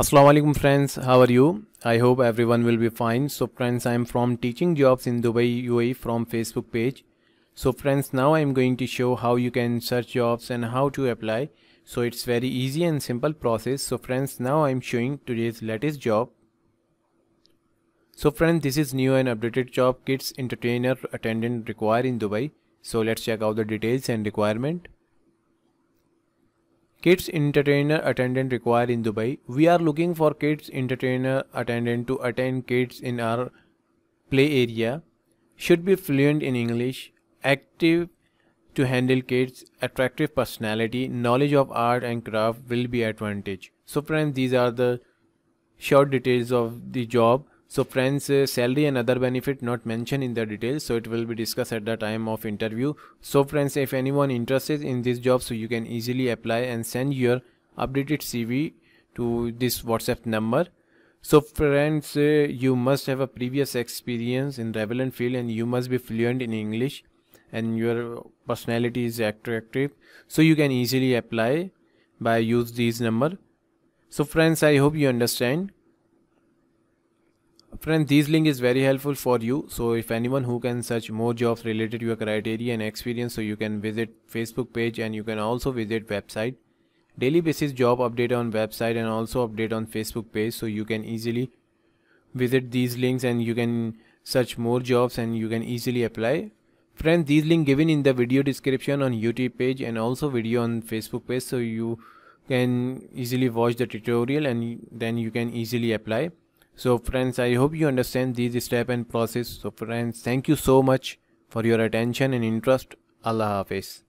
Assalamualaikum alaikum friends, how are you? I hope everyone will be fine. So friends, I am from Teaching Jobs in Dubai UAE from Facebook page. So friends, now I am going to show how you can search jobs and how to apply. So it's very easy and simple process. So friends, now I am showing today's latest job. So friends, this is new and updated job kits entertainer attendant required in Dubai. So let's check out the details and requirement. Kids entertainer attendant required in Dubai. We are looking for kids entertainer attendant to attend kids in our play area. Should be fluent in English, active to handle kids, attractive personality, knowledge of art and craft will be advantage. So friends, these are the short details of the job so friends, uh, salary and other benefit not mentioned in the details. So it will be discussed at the time of interview. So friends, if anyone interested in this job, so you can easily apply and send your updated CV to this WhatsApp number. So friends, uh, you must have a previous experience in relevant field and you must be fluent in English and your personality is attractive. So you can easily apply by use these number. So friends, I hope you understand. Friend, this link is very helpful for you. So if anyone who can search more jobs related to your criteria and experience, so you can visit Facebook page and you can also visit website. Daily basis job update on website and also update on Facebook page. So you can easily visit these links and you can search more jobs and you can easily apply. Friend, these link given in the video description on YouTube page and also video on Facebook page. So you can easily watch the tutorial and then you can easily apply so friends i hope you understand these step and process so friends thank you so much for your attention and interest allah hafiz